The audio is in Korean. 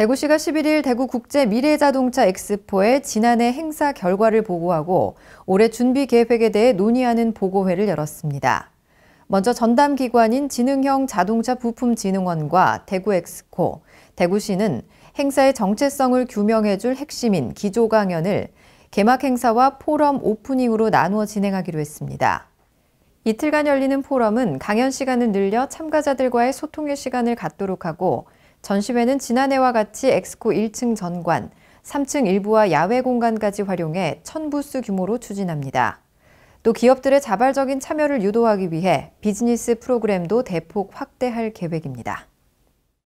대구시가 11일 대구 국제 미래자동차 엑스포의 지난해 행사 결과를 보고하고 올해 준비 계획에 대해 논의하는 보고회를 열었습니다. 먼저 전담 기관인 지능형 자동차 부품 진흥원과 대구 엑스코, 대구시는 행사의 정체성을 규명해 줄 핵심인 기조 강연을 개막 행사와 포럼 오프닝으로 나누어 진행하기로 했습니다. 이틀간 열리는 포럼은 강연 시간을 늘려 참가자들과의 소통의 시간을 갖도록 하고 전시회는 지난해와 같이 엑스코 1층 전관, 3층 일부와 야외 공간까지 활용해 천부스 규모로 추진합니다. 또 기업들의 자발적인 참여를 유도하기 위해 비즈니스 프로그램도 대폭 확대할 계획입니다.